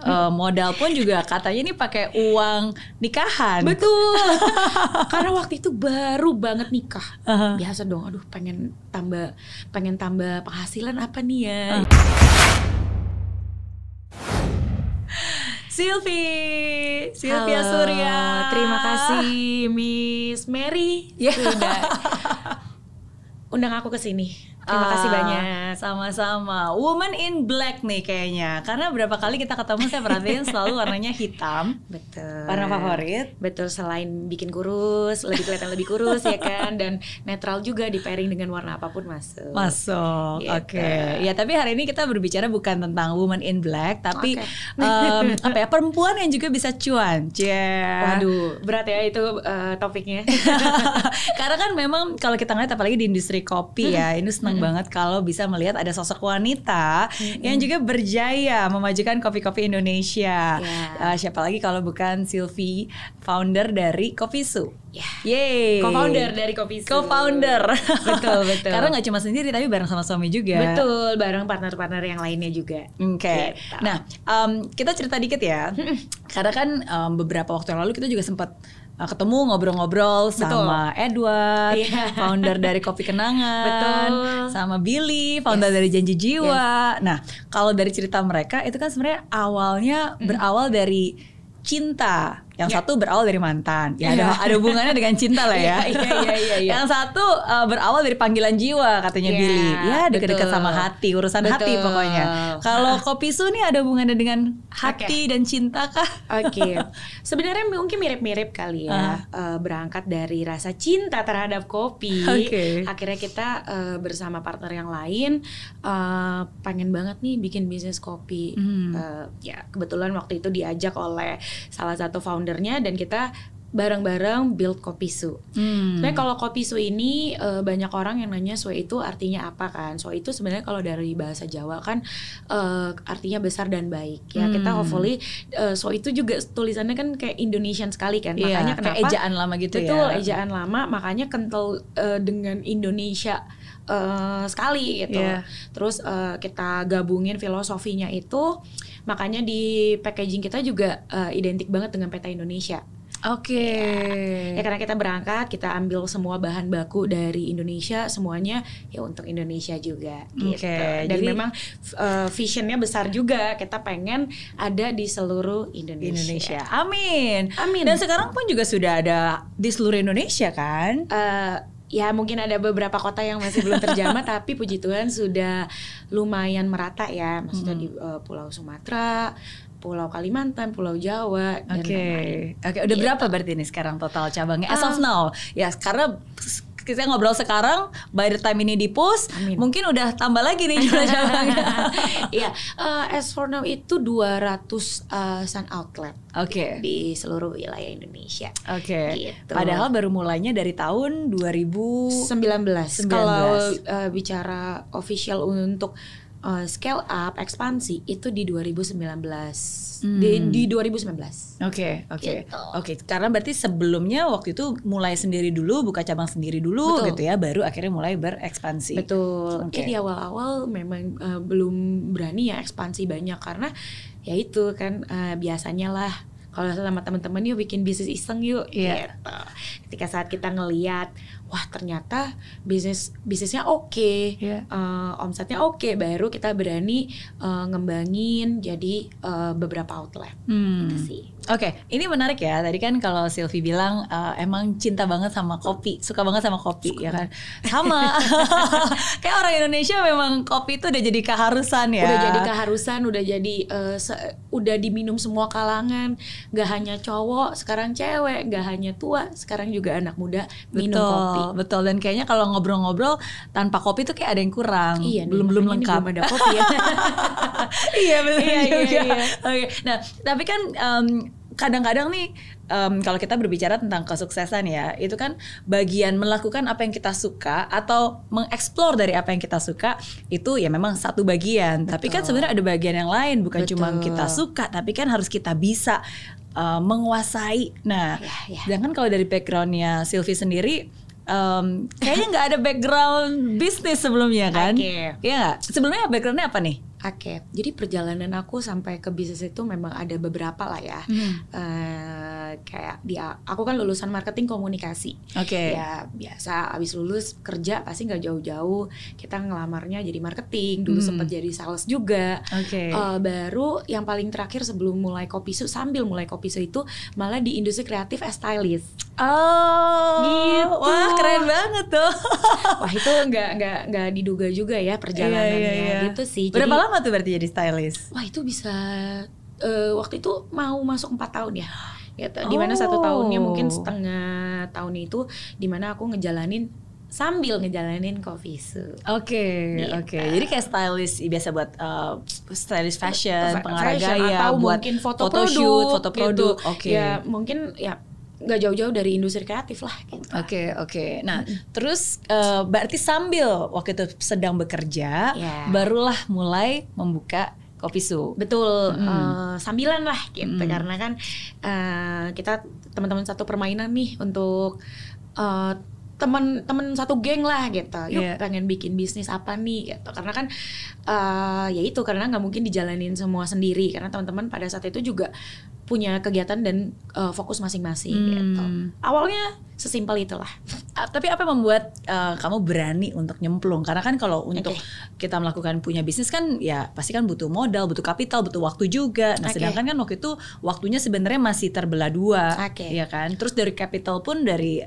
uh, modal pun juga katanya ini pakai uang nikahan. Betul. Karena waktu itu baru banget nikah. Uh -huh. Biasa dong, aduh pengen tambah pengen tambah penghasilan apa nih ya. Uh. Ah. Silvi, Silvia Halo, Surya. Terima kasih Miss Mary yeah. sudah undang aku ke sini. Terima kasih ah, banyak. Sama-sama. Woman in Black nih kayaknya. Karena berapa kali kita ketemu saya perhatiin selalu warnanya hitam. Betul. Warna favorit. Betul. Selain bikin kurus, lebih kelihatan lebih kurus ya kan. Dan netral juga di pairing dengan warna apapun masuk. Masuk. Gitu. Oke. Okay. Ya tapi hari ini kita berbicara bukan tentang Woman in Black, tapi okay. um, apa ya perempuan yang juga bisa cuan. Yeah. Waduh, berat ya itu uh, topiknya. Karena kan memang kalau kita ngeliat apalagi di industri kopi ya, ini senang hmm. banget kalau bisa melihat ada sosok wanita hmm. yang juga berjaya memajukan kopi-kopi Indonesia. Yeah. Ya. Uh, siapa lagi kalau bukan Silvi, founder dari Kopi Su. Yeah. Yeay. Co-founder dari Kopi Su. Co-founder. betul, betul. Karena nggak cuma sendiri tapi bareng sama suami juga. Betul, bareng partner-partner yang lainnya juga. Oke. Okay. Gitu. Nah, um, kita cerita dikit ya. Karena kan um, beberapa waktu yang lalu kita juga sempat Eh, ketemu ngobrol-ngobrol sama Edward, yeah. founder dari Kopi Kenangan, Betul. sama Billy, founder yes. dari Janji Jiwa. Yes. Nah, kalau dari cerita mereka itu kan sebenarnya awalnya mm. berawal dari cinta yang yeah. satu berawal dari mantan. Ya yeah. ada iya. ada hubungannya dengan cinta lah ya. yeah, yeah, yeah, yeah. Iya. Yang satu uh, berawal dari panggilan jiwa katanya yeah, Billy. Ya dekat-dekat sama hati, urusan betul. hati pokoknya. Kalau kopi su nih ada hubungannya dengan hati okay. dan cinta kah? Oke. Okay. Sebenarnya mungkin mirip-mirip kali ya. Uh. Uh, berangkat dari rasa cinta terhadap kopi. Okay. Akhirnya kita uh, bersama partner yang lain uh, pengen banget nih bikin bisnis kopi. Hmm. Uh, ya kebetulan waktu itu diajak oleh salah satu founder foundernya dan kita bareng-bareng build su. Hmm. Sebenarnya kalau kopi su ini eh, banyak orang yang nanya sue itu artinya apa kan? Sue itu sebenarnya kalau dari bahasa Jawa kan eh, artinya besar dan baik ya. Hmm. Kita hopefully e, itu juga tulisannya kan kayak Indonesian sekali kan. Iya, makanya yeah, kenapa ejaan lama gitu betul, ya. Betul, ejaan lama makanya kental dengan Indonesia Uh, sekali gitu. Yeah. Terus uh, kita gabungin filosofinya itu Makanya di packaging kita juga uh, identik banget dengan peta Indonesia. Oke. Okay. Ya. ya karena kita berangkat, kita ambil semua bahan baku dari Indonesia, semuanya ya untuk Indonesia juga. Gitu. Oke. Okay. Dan Jadi, memang uh, visionnya besar juga. Kita pengen ada di seluruh Indonesia. Indonesia. Amin. Amin. Dan sekarang pun juga sudah ada di seluruh Indonesia kan? Uh, ya mungkin ada beberapa kota yang masih belum terjamah tapi puji Tuhan sudah lumayan merata ya maksudnya hmm. di uh, eh, Pulau Sumatera Pulau Kalimantan, Pulau Jawa, okay. Oke, okay. udah yeah. berapa berarti ini sekarang total cabangnya? As of ah. now, ya karena kita ngobrol sekarang by the time ini di post Amin. mungkin udah tambah lagi nih jumlah cabangnya Iya, uh, as for now itu 200 uh, eh, sun outlet. Oke. Okay. Di, di seluruh wilayah Indonesia. Oke. Okay. Gitu. Padahal baru mulainya dari tahun 2019. 19. Kalau uh, bicara official untuk uh, scale up ekspansi itu di 2019 hmm. di, di 2019 oke okay, oke okay. Gitu. oke karena berarti sebelumnya waktu itu mulai sendiri dulu buka cabang sendiri dulu betul. gitu ya baru akhirnya mulai berekspansi betul okay. di awal-awal memang uh, belum berani ya ekspansi banyak karena ya itu kan uh, biasanya lah kalau sama teman-teman yuk bikin bisnis iseng yuk yeah. gitu. Ketika saat kita ngeliat wah ternyata bisnis bisnisnya oke, okay, iya. yeah. uh, omsetnya oke, okay, baru kita berani uh, ngembangin jadi uh, beberapa outlet. Hmm. Gitu sih. Oke, okay. ini menarik ya. Tadi kan kalau Silvi bilang uh, emang cinta banget sama kopi, suka banget sama kopi, suka. ya kan? Sama. Kayak orang Indonesia memang kopi itu udah jadi keharusan ya. Udah jadi keharusan, udah jadi uh, udah diminum semua kalangan. Gak hanya cowok, sekarang cewek. Gak hanya tua, sekarang juga anak muda minum betul, kopi. Betul. betul. Dan kayaknya kalau ngobrol-ngobrol tanpa kopi tuh kayak ada yang kurang. Iya, belum belum lengkap. Belum ada kopi ya. iya belum iya, iya juga. Iya, iya. Oke. Okay. Nah, tapi kan um, kadang-kadang nih um, kalau kita berbicara tentang kesuksesan ya itu kan bagian melakukan apa yang kita suka atau mengeksplor dari apa yang kita suka itu ya memang satu bagian Betul. tapi kan sebenarnya ada bagian yang lain bukan Betul. cuma kita suka tapi kan harus kita bisa uh, menguasai nah ya, ya. kalau dari backgroundnya Sylvie sendiri um, kayaknya nggak ada background bisnis sebelumnya kan okay. ya sebelumnya backgroundnya apa nih Oke, okay. jadi perjalanan aku sampai ke bisnis itu memang ada beberapa lah ya. Hmm. Uh, kayak dia, aku kan lulusan marketing komunikasi. Oke. Okay. Ya biasa, abis lulus kerja pasti nggak jauh-jauh. Kita ngelamarnya jadi marketing. Dulu hmm. sempat jadi sales juga. Oke. Okay. Uh, eh, baru yang paling terakhir sebelum mulai kopi su, sambil mulai kopi su itu malah di industri kreatif as stylist. Oh, gitu. wah keren banget tuh. wah itu nggak nggak nggak diduga juga ya iya, iya, perjalanannya yeah, yeah, yeah. gitu sih. Berapa jadi, lama tuh berarti jadi stylist? Wah itu bisa uh, waktu itu mau masuk empat tahun ya gitu. Oh. Dimana satu tahunnya mungkin setengah tahun itu di mana aku ngejalanin sambil ngejalanin coffee su. Oke, gitu. oke. Jadi kayak stylist biasa buat uh, stylist fashion, pengarah gaya, atau buat mungkin foto, foto shoot, foto gitu. produk. Gitu. Oke. Okay. Ya, mungkin ya nggak jauh-jauh dari industri kreatif lah. Oke gitu. oke. Okay, okay. Nah mm-hmm. terus uh, berarti sambil waktu itu sedang bekerja, yeah. barulah mulai membuka kopi su. Betul, mm. uh, sambilan lah gitu mm. karena kan uh, kita teman-teman satu permainan nih untuk uh, teman-teman satu geng lah gitu, yuk yeah. pengen bikin bisnis apa nih gitu, karena kan uh, ya itu karena nggak mungkin dijalanin semua sendiri karena teman-teman pada saat itu juga punya kegiatan dan uh, fokus masing-masing gitu. hmm. gitu. Awalnya Sesimpel itulah. Ah, tapi apa yang membuat uh, kamu berani untuk nyemplung? Karena kan kalau untuk okay. kita melakukan punya bisnis kan ya pasti kan butuh modal, butuh kapital, butuh waktu juga. Nah, okay. sedangkan kan waktu itu waktunya sebenarnya masih terbelah dua, okay. ya kan? Terus dari kapital pun dari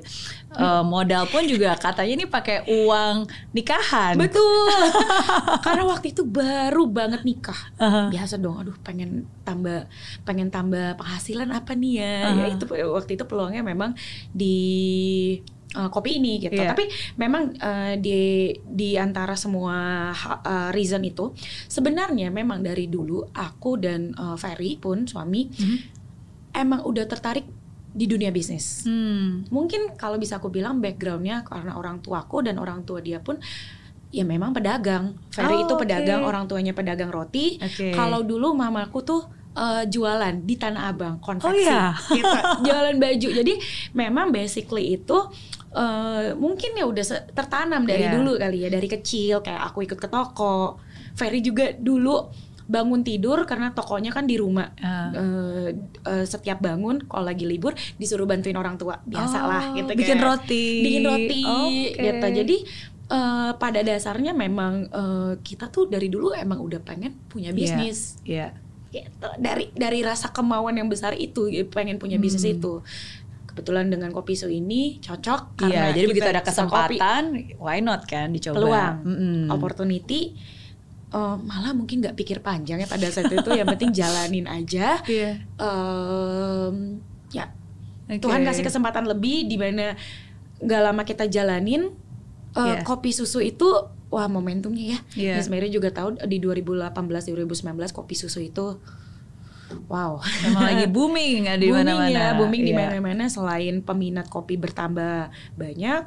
uh, modal pun juga katanya ini pakai uang nikahan. Betul. Karena waktu itu baru banget nikah. Uh -huh. Biasa dong, aduh pengen tambah pengen tambah penghasilan apa nih ya? Uh -huh. Ya itu waktu itu peluangnya memang di uh, kopi ini gitu. Yeah. Tapi memang uh, di di antara semua uh, reason itu sebenarnya memang dari dulu aku dan uh, Ferry pun suami mm-hmm. emang udah tertarik di dunia bisnis. Hmm. Mungkin kalau bisa aku bilang backgroundnya karena orang tuaku dan orang tua dia pun ya memang pedagang. Ferry oh, itu pedagang, okay. orang tuanya pedagang roti. Okay. Kalau dulu mamaku tuh uh, jualan di Tanah Abang konveksi oh, iya. gitu jualan baju jadi memang basically itu uh, mungkin ya udah tertanam dari yeah. dulu kali ya dari kecil kayak aku ikut ke toko Ferry juga dulu bangun tidur karena tokonya kan di rumah uh. Uh, uh, setiap bangun kalau lagi libur disuruh bantuin orang tua biasalah oh, gitu bikin kan. roti bikin roti okay. gitu jadi uh, pada dasarnya memang uh, kita tuh dari dulu emang udah pengen punya iya. bisnis yeah, yeah gitu. dari dari rasa kemauan yang besar itu gitu. pengen punya bisnis hmm. itu kebetulan dengan kopi so ini cocok iya, karena iya, jadi begitu ada kesempatan why not kan dicoba peluang mm -hmm. opportunity uh, malah mungkin nggak pikir panjang ya pada saat itu yang penting jalanin aja yeah. Iya. um, ya okay. Tuhan kasih kesempatan lebih dimana mana nggak lama kita jalanin uh, eh, yeah. kopi susu itu wah momentumnya ya. Yeah. Miss Mary juga tahu di 2018 2019 kopi susu itu Wow, emang lagi booming ada di mana-mana. Ya, booming yeah. di iya. mana-mana selain peminat kopi bertambah banyak,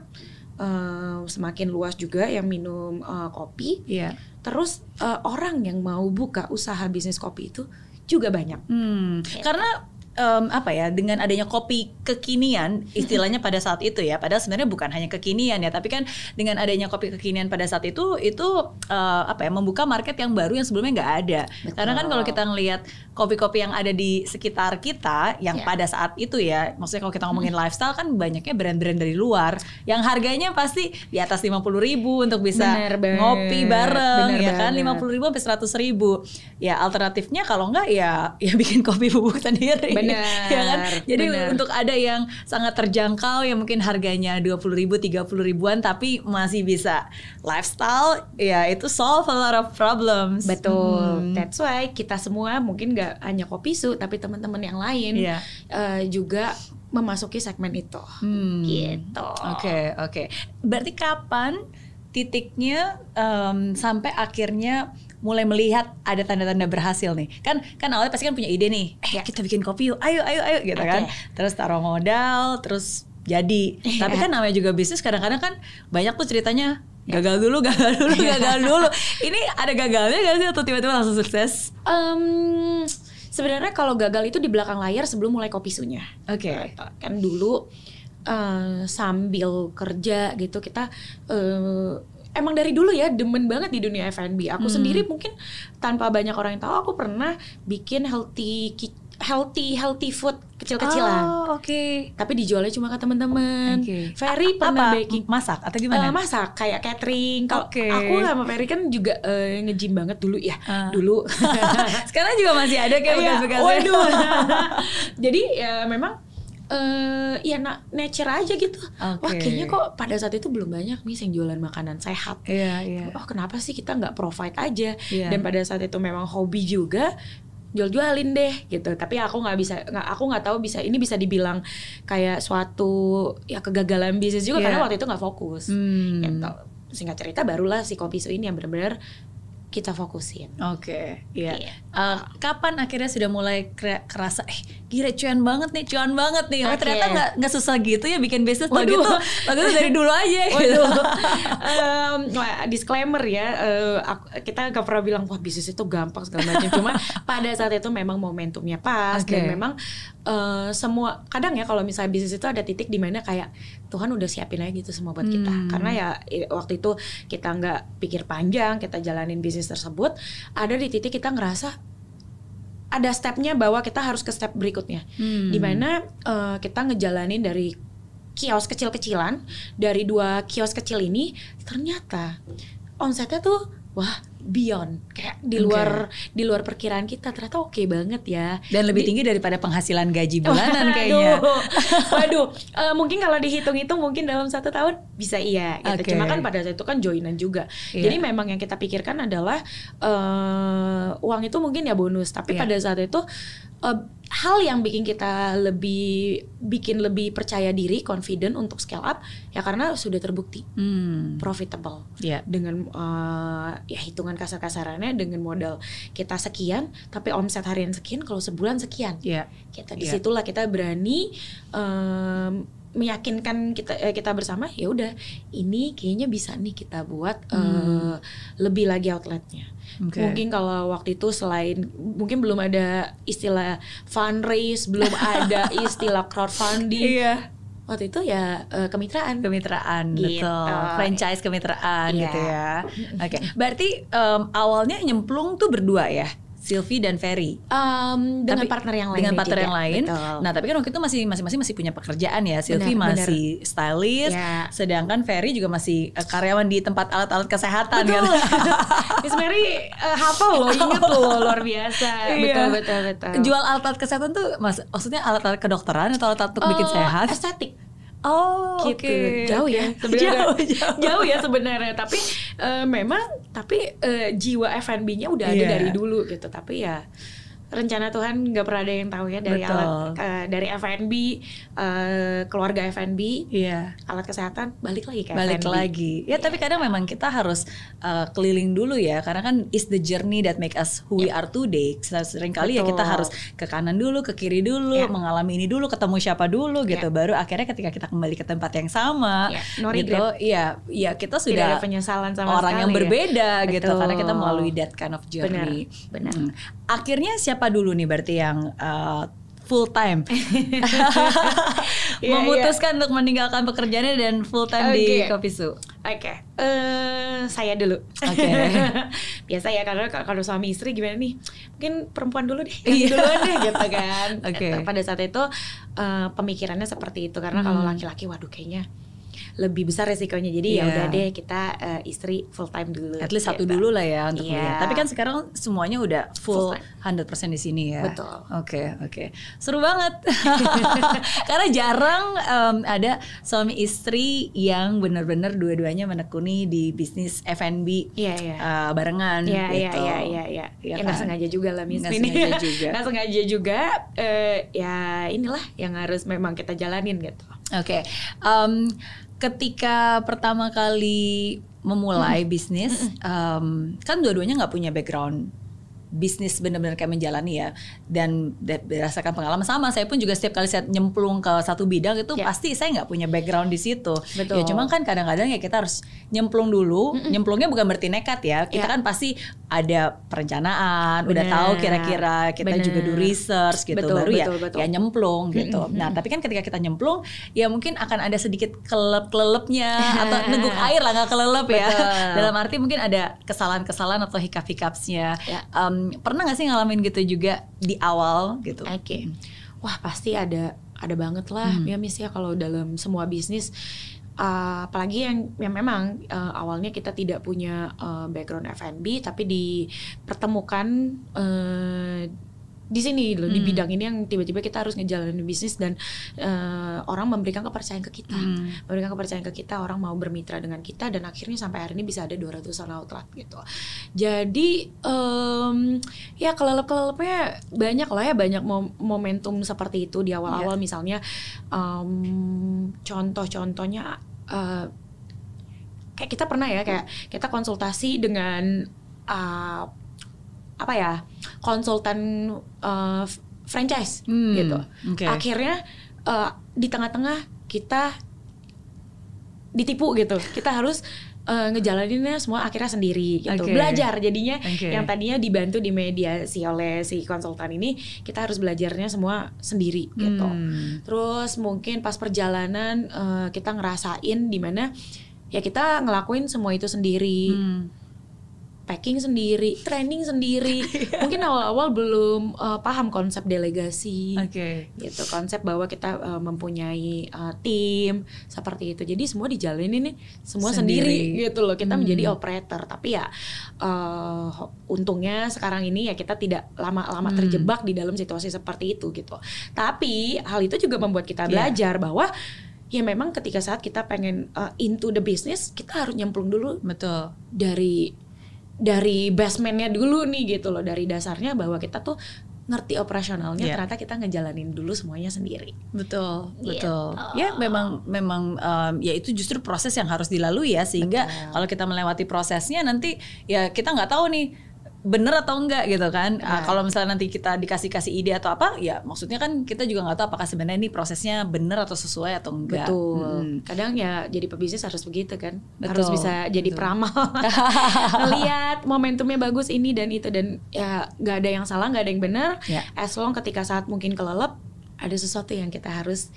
uh, semakin luas juga yang minum uh, kopi. Yeah. Terus uh, orang yang mau buka usaha bisnis kopi itu juga banyak. Hmm, yeah. Karena um, apa ya dengan adanya kopi kekinian istilahnya pada saat itu ya padahal sebenarnya bukan hanya kekinian ya tapi kan dengan adanya kopi kekinian pada saat itu itu uh, apa ya membuka market yang baru yang sebelumnya nggak ada Betul. karena kan kalau kita ngelihat kopi-kopi yang ada di sekitar kita yang yeah. pada saat itu ya maksudnya kalau kita hmm. ngomongin hmm. lifestyle kan banyaknya brand-brand dari luar yang harganya pasti di atas lima puluh ribu untuk bisa bener, bener. ngopi bareng bener, ya bener. kan lima puluh ribu sampai seratus ribu ya alternatifnya kalau nggak ya ya bikin kopi bubuk sendiri bener, ya kan? Jadi bener. untuk ada yang sangat terjangkau yang mungkin harganya dua puluh ribu, tiga ribuan, tapi masih bisa lifestyle, ya itu solve a lot of problems. Betul. Hmm. That's why kita semua mungkin nggak hanya kopi su, tapi teman-teman yang lain yeah. Iya. uh, juga memasuki segmen itu. Hmm. Gitu. Oke, okay, oke. Okay. Berarti kapan titiknya um, sampai akhirnya mulai melihat ada tanda-tanda berhasil nih. Kan kan awalnya pasti kan punya ide nih. Eh, ya. kita bikin kopi yuk. Ayo ayo ayo gitu okay. kan. Terus taruh modal, terus jadi. Iya. Tapi kan namanya juga bisnis kadang-kadang kan banyak tuh ceritanya iya. gagal dulu, gagal dulu, iya. gagal dulu. Ini ada gagalnya gak sih atau tiba-tiba langsung sukses? Um, sebenarnya kalau gagal itu di belakang layar sebelum mulai kopi sunya. Oke. Okay. Gitu. Kan dulu uh, sambil kerja gitu kita uh, emang dari dulu ya demen banget di dunia F&B. Aku hmm. sendiri mungkin tanpa banyak orang yang tahu aku pernah bikin healthy healthy healthy food kecil-kecilan. Oh, oke. Okay. Tapi dijualnya cuma ke teman-teman. Okay. Ferry pernah Apa? baking masak atau gimana? Uh, masak kayak catering. Kalau okay. aku sama Ferry kan juga uh, eh, ngejim banget dulu ya. Uh. Dulu. Sekarang juga masih ada kayak iya, bekas-bekasnya. Waduh. Jadi ya memang uh, ya na nature aja gitu. Okay. Wah kayaknya kok pada saat itu belum banyak nih yang jualan makanan sehat. Yeah, yeah. Oh kenapa sih kita nggak provide aja? Yeah. Dan pada saat itu memang hobi juga jual-jualin deh gitu. Tapi aku nggak bisa, gak, aku nggak tahu bisa ini bisa dibilang kayak suatu ya kegagalan bisnis juga yeah. karena waktu itu nggak fokus. Hmm. Gitu. Singkat cerita barulah si kopi ini yang benar-benar kita fokusin. Oke, okay, iya. Uh, kapan akhirnya sudah mulai kerasa eh gila cuan banget nih, cuan banget nih. Oh, ternyata nggak nggak susah gitu ya bikin bisnis Waduh. begitu Waduh dari dulu aja gitu. um, disclaimer ya, uh, eh, aku, kita nggak pernah bilang wah bisnis itu gampang segala macam. Cuma pada saat itu memang momentumnya pas okay. dan memang uh, semua kadang ya kalau misalnya bisnis itu ada titik di mana kayak Tuhan udah siapin aja gitu semua buat hmm. kita karena ya waktu itu kita nggak pikir panjang kita jalanin bisnis tersebut ada di titik kita ngerasa ada stepnya bahwa kita harus ke step berikutnya hmm. dimana uh, eh, kita ngejalanin dari kios kecil-kecilan dari dua kios kecil ini ternyata omsetnya tuh wah beyond kayak di luar okay. di luar perkiraan kita ternyata oke okay banget ya dan lebih tinggi daripada penghasilan gaji bulanan kayaknya waduh uh, mungkin kalau dihitung itu mungkin dalam satu tahun bisa iya gitu okay. cuma kan pada saat itu kan joinan juga yeah. jadi memang yang kita pikirkan adalah uh, uang itu mungkin ya bonus tapi yeah. pada saat itu uh, hal yang bikin kita lebih bikin lebih percaya diri, confident untuk scale up ya karena sudah terbukti hmm. profitable. Yeah. Dengan uh, ya hitungan kasar-kasarannya dengan modal kita sekian, tapi omset harian sekian, kalau sebulan sekian. Yeah. Kita gitu. disitulah ya. yeah. kita berani um, meyakinkan kita eh, kita bersama ya udah ini kayaknya bisa nih kita buat hmm. uh, lebih lagi outletnya okay. mungkin kalau waktu itu selain mungkin belum ada istilah fundraise belum ada istilah crowdfunding iya. waktu itu ya uh, kemitraan kemitraan gitu. betul franchise kemitraan yeah. gitu ya oke okay. berarti um, awalnya nyemplung tuh berdua ya Silvi dan Ferry. Um, dengan tapi, partner yang lain. Dengan partner juga. yang lain. Betul. Nah, tapi kan waktu itu masih masing-masing masih punya pekerjaan ya. Silvi masih bener. stylist, yeah. sedangkan Ferry juga masih eh, karyawan di tempat alat-alat kesehatan betul. kan. Miss Mary uh, hafal loh, inget loh, luar biasa. Iya. Betul, betul, betul. Jual alat-alat kesehatan tuh maksudnya alat-alat kedokteran atau alat-alat untuk uh, bikin sehat? Estetik Oh, gitu. Okay. Jauh ya. Sebenarnya jauh, jauh. jauh ya sebenarnya, tapi uh, memang tapi uh, jiwa F&B-nya udah yeah. ada iya. dari dulu gitu. Tapi ya rencana Tuhan nggak pernah ada yang tahu ya dari Betul. alat uh, dari FNB uh, eh, keluarga FNB yeah. alat kesehatan balik lagi ke balik FNB. lagi ya yeah. tapi iya. kadang memang kita harus uh, keliling dulu ya karena kan is the journey that make us who yeah. we iya. are today sering kali ya kita harus ke kanan dulu ke kiri dulu yeah. mengalami ini dulu ketemu siapa dulu gitu yeah. baru akhirnya ketika kita kembali ke tempat yang sama yeah. no gitu ya ya kita sudah ada penyesalan sama orang sekali, yang berbeda ya. gitu Betul. karena kita melalui that kind of journey benar, benar. Hmm. akhirnya siapa siapa dulu nih berarti yang uh, full time iya, memutuskan iya. untuk meninggalkan pekerjaannya dan full time okay. di su Oke, okay. uh, eh, saya dulu. Oke. Okay. Biasa ya karena kalau suami istri gimana nih? Mungkin perempuan dulu deh, yeah. Iya. duluan deh gitu kan. Oke. Okay. Pada saat itu uh, pemikirannya seperti itu karena hmm. kalau laki-laki waduh kayaknya lebih besar resikonya. Jadi yeah. ya iya. udah deh kita uh, istri full time dulu. At least satu gitu. dulu lah ya untuk yeah. Iya. Tapi kan sekarang semuanya udah full, full time. 100% di sini ya. Betul. Oke, okay, oke. Okay. Seru banget. Karena jarang um, ada suami istri yang benar-benar dua-duanya menekuni di bisnis F&B yeah, yeah. uh, barengan yeah, iya, gitu. Iya, iya, iya, iya. Ya nggak kan? sengaja juga lah Miss. Nggak sengaja juga. Nggak sengaja juga uh, ya inilah yang harus memang kita jalanin gitu. Oke. Okay. Um, ketika pertama kali memulai -hmm. bisnis, -hmm. um, kan dua-duanya nggak punya background bisnis benar-benar kayak menjalani ya dan berdasarkan pengalaman sama saya pun juga setiap kali saya nyemplung ke satu bidang itu yeah. pasti saya nggak punya background di situ ya, Betul. ya cuma kan kadang-kadang ya kita harus nyemplung dulu mm -mm. nyemplungnya bukan berarti nekat ya kita yeah. kan pasti ada perencanaan bener. udah tahu kira-kira kita bener. juga do research gitu betul, baru ya betul, ya betul. ya nyemplung gitu nah tapi kan ketika kita nyemplung ya mungkin akan ada sedikit kelelep-kelelepnya atau neguk air lah nggak kelelep ya dalam arti mungkin ada kesalahan-kesalahan atau hikap-hikapsnya yeah. Ya. um, pernah gak sih ngalamin gitu juga di awal gitu? Oke, okay. wah pasti ada ada banget lah, hmm. ya misalnya kalau dalam semua bisnis uh, apalagi yang yang memang uh, awalnya kita tidak punya uh, background F&B tapi dipertemukan uh, di sini loh hmm. di bidang ini yang tiba-tiba kita harus ngejalanin bisnis dan uh, orang memberikan kepercayaan ke kita hmm. memberikan kepercayaan ke kita orang mau bermitra dengan kita dan akhirnya sampai hari ini bisa ada 200an outlet gitu jadi um, ya kelelep-kelelepnya banyak lah ya banyak mom momentum seperti itu di awal-awal yeah. misalnya um, contoh-contohnya uh, kayak kita pernah ya kayak kita konsultasi dengan uh, apa ya konsultan uh, franchise hmm, gitu. Okay. Akhirnya uh, di tengah-tengah kita ditipu gitu. Kita harus uh, ngejalaninnya semua akhirnya sendiri gitu. Okay. Belajar jadinya okay. yang tadinya dibantu di media si oleh si konsultan ini kita harus belajarnya semua sendiri gitu. Hmm. Terus mungkin pas perjalanan uh, kita ngerasain dimana ya kita ngelakuin semua itu sendiri. Hmm packing sendiri, training sendiri. Iya. Mungkin awal-awal belum uh, paham konsep delegasi. Oke. Okay. Gitu, konsep bahwa kita uh, mempunyai uh, tim seperti itu. Jadi semua dijalin ini, semua sendiri, sendiri gitu loh. Kita hmm. menjadi operator. Tapi ya uh, untungnya sekarang ini ya kita tidak lama-lama hmm. terjebak di dalam situasi seperti itu gitu. Tapi hal itu juga membuat kita iya. belajar yeah. bahwa ya memang ketika saat kita pengen uh, into the business kita harus nyemplung dulu betul dari dari basementnya dulu nih gitu loh dari dasarnya bahwa kita tuh ngerti operasionalnya yeah. ternyata kita ngejalanin dulu semuanya sendiri betul betul gitu. ya memang memang um, ya itu justru proses yang harus dilalui ya sehingga kalau kita melewati prosesnya nanti ya kita nggak tahu nih bener atau enggak gitu kan nah. uh, kalau misalnya nanti kita dikasih kasih ide atau apa ya maksudnya kan kita juga nggak tahu apakah sebenarnya ini prosesnya bener atau sesuai atau enggak betul hmm. kadang ya jadi pebisnis harus begitu kan betul. harus bisa jadi peramal melihat momentumnya bagus ini dan itu dan ya nggak ada yang salah nggak ada yang bener ya. as long ketika saat mungkin kelelep ada sesuatu yang kita harus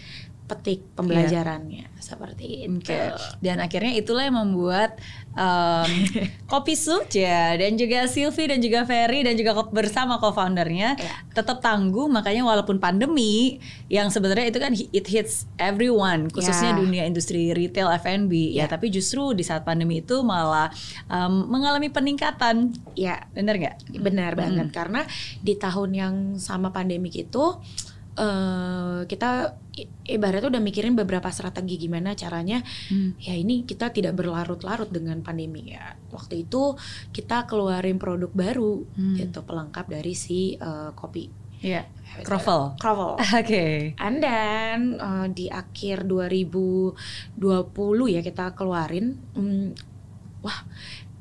petik iya. pembelajarannya yeah. seperti itu. Okay. Dan akhirnya itulah yang membuat um, Kopi suci ya, dan juga Sylvie dan juga Ferry dan juga bersama co-foundernya yeah. tetap tangguh makanya walaupun pandemi yang sebenarnya itu kan it hits everyone iya. khususnya yeah. dunia industri retail F&B yeah. ya iya. tapi justru di saat pandemi itu malah um, mengalami peningkatan. Ya, yeah. benar nggak? Benar hmm. banget karena di tahun yang sama pandemi itu uh, kita ibaratnya udah mikirin beberapa strategi gimana caranya hmm. ya ini kita tidak berlarut-larut dengan pandemi ya waktu itu kita keluarin produk baru hmm. yaitu pelengkap dari si uh, kopi ya yeah. Crovel oke okay. and then uh, di akhir 2020 ya kita keluarin um, wah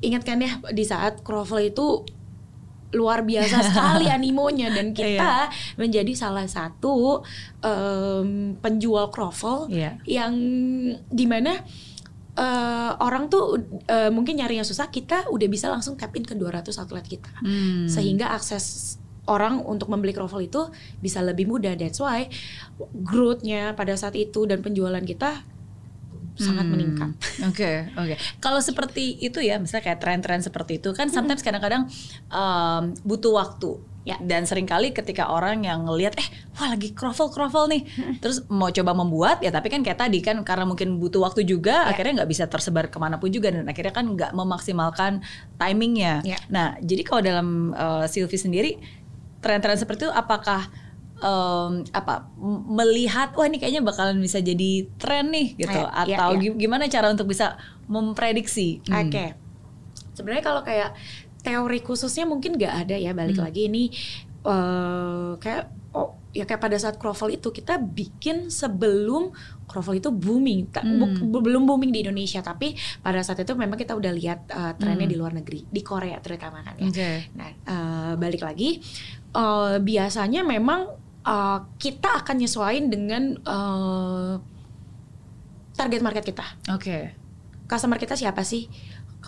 ingatkan ya di saat Crovel itu luar biasa sekali animonya dan iya. kita yeah. menjadi salah satu um, penjual kroffel yeah. yang dimana uh, orang tuh uh, mungkin yang susah kita udah bisa langsung tap in ke 200 outlet kita hmm. sehingga akses orang untuk membeli kroffel itu bisa lebih mudah that's why growthnya pada saat itu dan penjualan kita hmm. sangat meningkat. Oke, okay, oke. Okay. Kalau seperti itu ya, misalnya kayak tren-tren seperti itu kan hmm. sometimes kadang-kadang um, butuh waktu. Ya, dan seringkali ketika orang yang ngelihat eh wah lagi kroffel kroffel nih, hmm. terus mau coba membuat ya tapi kan kayak tadi kan karena mungkin butuh waktu juga, yeah. akhirnya nggak bisa tersebar kemana pun juga dan akhirnya kan nggak memaksimalkan timingnya. Yeah. Nah, jadi kalau dalam uh, Sylvie sendiri tren-tren seperti itu apakah um, apa melihat wah ini kayaknya bakalan bisa jadi tren nih gitu iya, atau iya. gimana cara untuk bisa memprediksi? Oke. Okay. Hmm. Sebenarnya kalau kayak teori khususnya mungkin nggak ada ya balik hmm. lagi ini uh, kayak oh ya kayak pada saat Crovel itu kita bikin sebelum Crovel itu booming hmm. bu, belum booming di Indonesia tapi pada saat itu memang kita udah lihat uh, trennya hmm. di luar negeri di Korea terutama kan ya. Okay. Nah uh, balik lagi uh, biasanya memang uh, kita akan nyesuaiin dengan uh, target market kita. Oke. Okay. Customer kita siapa sih?